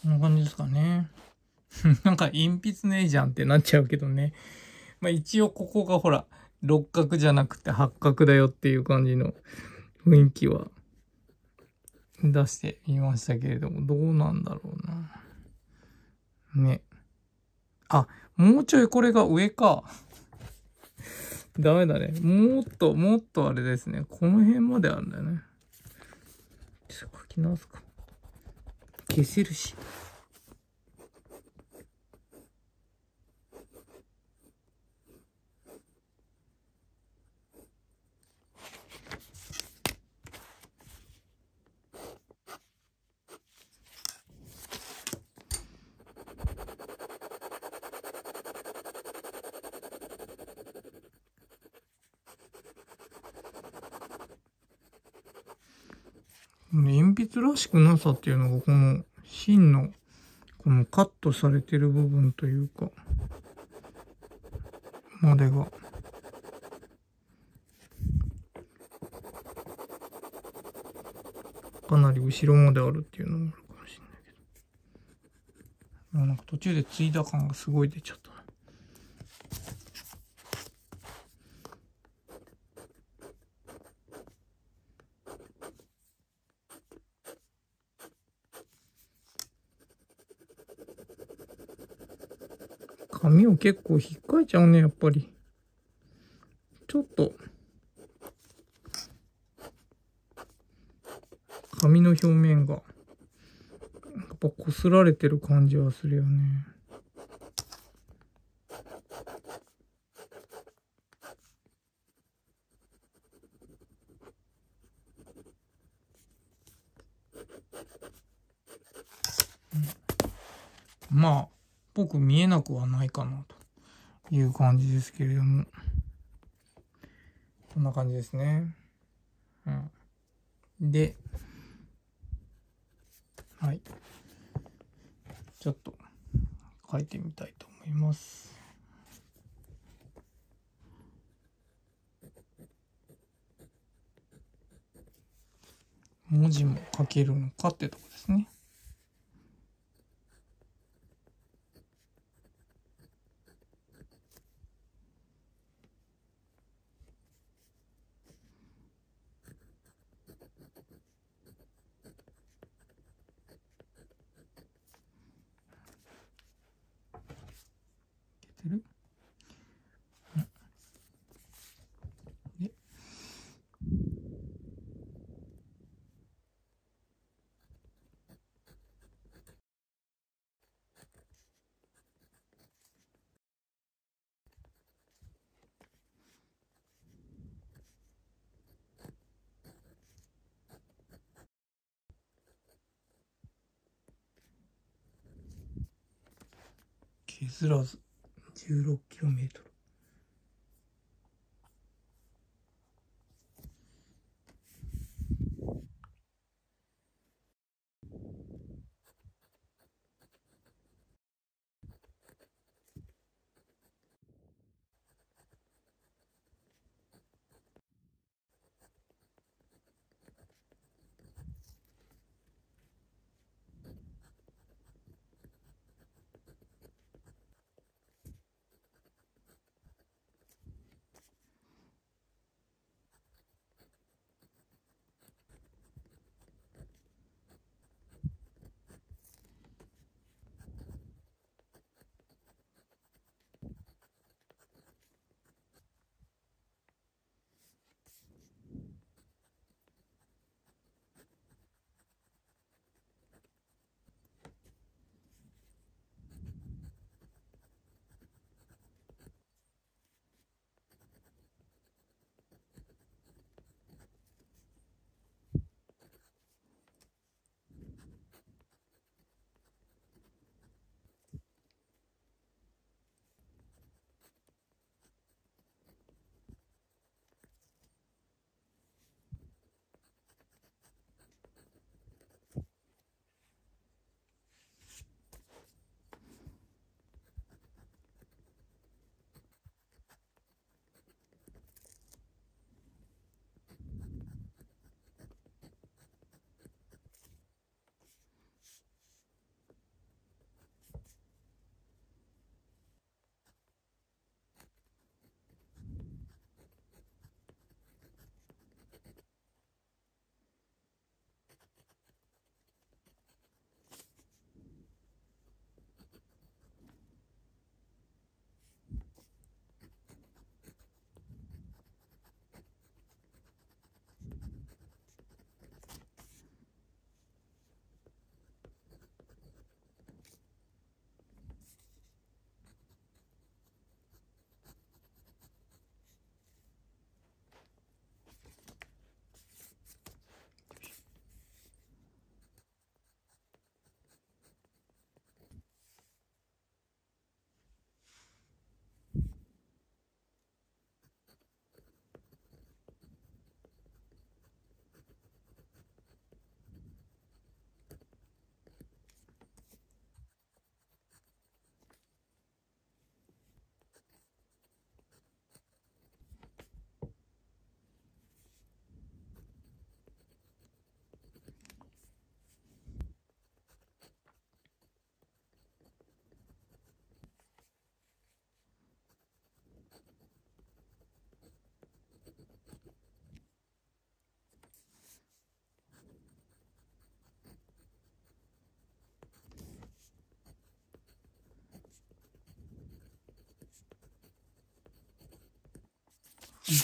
こんな感じですかね。なんか鉛筆ねえじゃんってなっちゃうけどね。まあ一応ここがほら、六角じゃなくて八角だよっていう感じの雰囲気は出してみましたけれども、どうなんだろうな。ね。あ、もうちょいこれが上か。ダメだね。もっと、もっとあれですね。この辺まであるんだよね。ちょっと書き直すか。消せるし。しくなさっていうのがこの芯のこのカットされてる部分というかまでがかなり後ろまであるっていうのもあるかもしれないけどなんか途中で継いだ感がすごい出ちゃった。髪を結構引っかいちゃうね、やっぱり。ちょっと、髪の表面が、やっぱ擦られてる感じはするよね。く見えなくはないかなという感じですけれども。こんな感じですね。うん。で、はい。ちょっと書いてみたいと思います。文字も書けるのかってとこですね。ずらず 16km。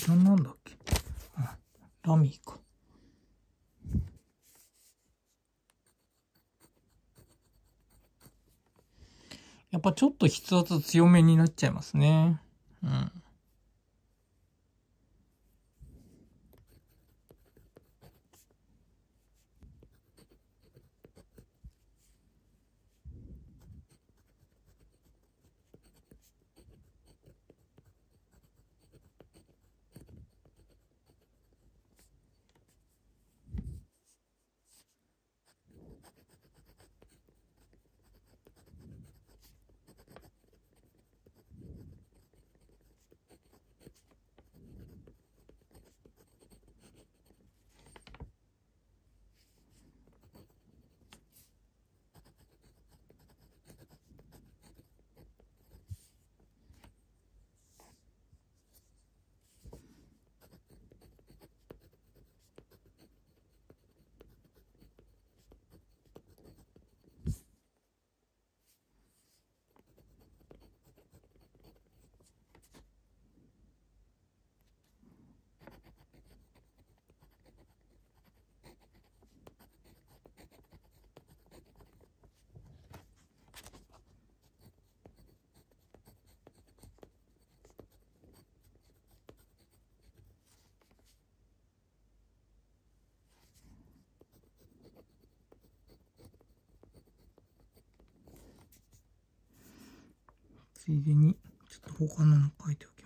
な、なんだっけあ、ラミーか。やっぱちょっと筆圧強めになっちゃいますね。ついでに、ちょっと他のも書いておき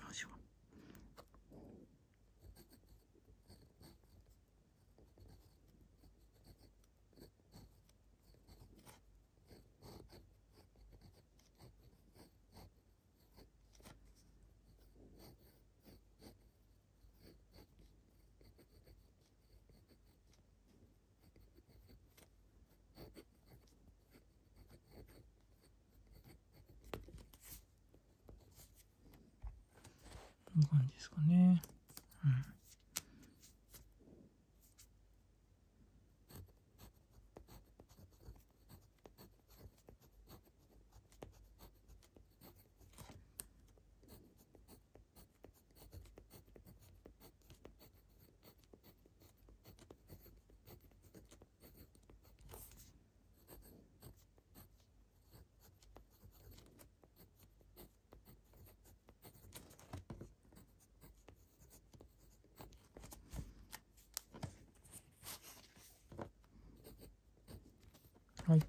はい。と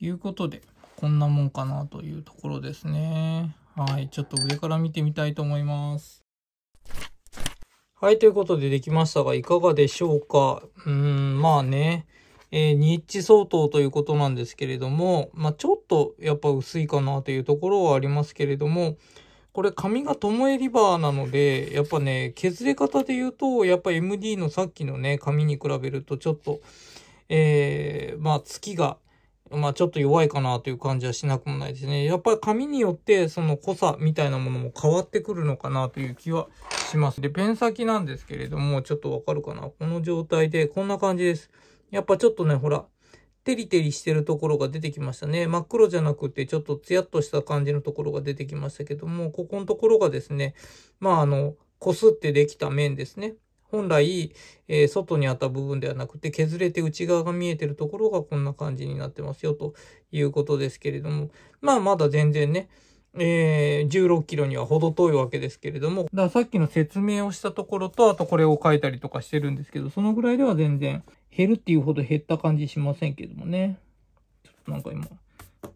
いうことで、こんなもんかなというところですね。はい。ちょっと上から見てみたいと思います。はい。ということでできましたが、いかがでしょうかうん、まあね。えー、ニッチ相当ということなんですけれども、まあ、ちょっとやっぱ薄いかなというところはありますけれども、これ紙がともえリバーなので、やっぱね、削れ方で言うと、やっぱ MD のさっきのね、紙に比べるとちょっと、えー、まあ、月が、まあ、ちょっと弱いかなという感じはしなくもないですね。やっぱり紙によって、その濃さみたいなものも変わってくるのかなという気はします。で、ペン先なんですけれども、ちょっとわかるかな。この状態で、こんな感じです。やっぱちょっとね、ほら、テリテリしてるところが出てきましたね。真っ黒じゃなくて、ちょっとツヤっとした感じのところが出てきましたけども、ここのところがですね、まあ、あの、こすってできた面ですね。本来、えー、外にあった部分ではなくて削れて内側が見えてるところがこんな感じになってますよということですけれども、まあまだ全然ね、えー、16キロには程遠いわけですけれども、ださっきの説明をしたところと、あとこれを書いたりとかしてるんですけど、そのぐらいでは全然減るっていうほど減った感じしませんけどもね。ちょっとなんか今、こ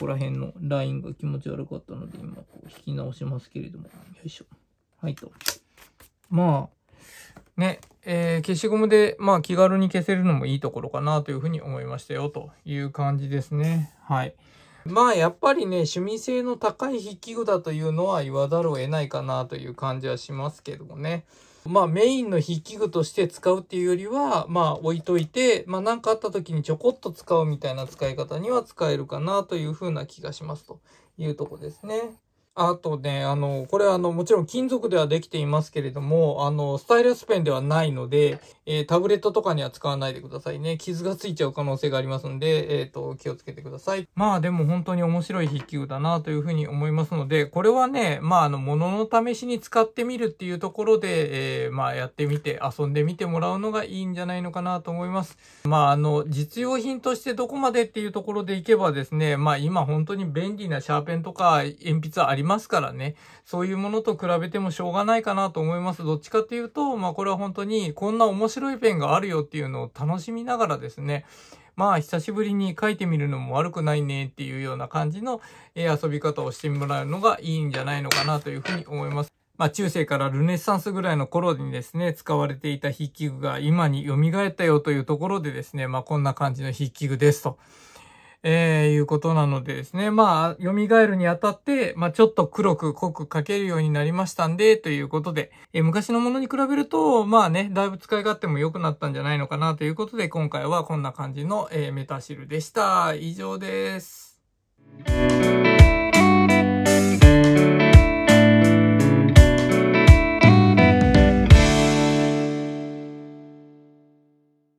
こら辺のラインが気持ち悪かったので、今こう引き直しますけれども、よいしょ。はいと。まあ、ね、えー、消しゴムで、まあ気軽に消せるのもいいところかなというふうに思いましたよという感じですね。はい。まあやっぱりね、趣味性の高い筆記具だというのは言わざるを得ないかなという感じはしますけどもね。まあメインの筆記具として使うっていうよりは、まあ置いといて、まあ何かあった時にちょこっと使うみたいな使い方には使えるかなというふうな気がしますというとこですね。あとね、あの、これはあの、もちろん金属ではできていますけれども、あの、スタイルスペンではないので、えー、タブレットとかには使わないでくださいね。傷がついちゃう可能性がありますんで、えっ、ー、と、気をつけてください。まあでも本当に面白い筆記具だなというふうに思いますので、これはね、まああの、物の試しに使ってみるっていうところで、えー、まあやってみて、遊んでみてもらうのがいいんじゃないのかなと思います。まああの、実用品としてどこまでっていうところでいけばですね、まあ今本当に便利なシャーペンとか鉛筆ありますからね、そういうものと比べてもしょうがないかなと思います。どっちかっていうと、まあこれは本当にこんな面白い白いペンがあるよっていうのを楽しみながらですね、まあ久しぶりに書いてみるのも悪くないねっていうような感じの遊び方をしてもらうのがいいんじゃないのかなというふうに思います。まあ、中世からルネッサンスぐらいの頃にですね、使われていた筆記具が今に蘇ったよというところでですね、まあ、こんな感じの筆記具ですと。えー、いうことなのでですね。まあ、蘇るにあたって、まあ、ちょっと黒く濃く描けるようになりましたんで、ということで、えー、昔のものに比べると、まあね、だいぶ使い勝手も良くなったんじゃないのかなということで、今回はこんな感じの、えー、メタシルでした。以上です。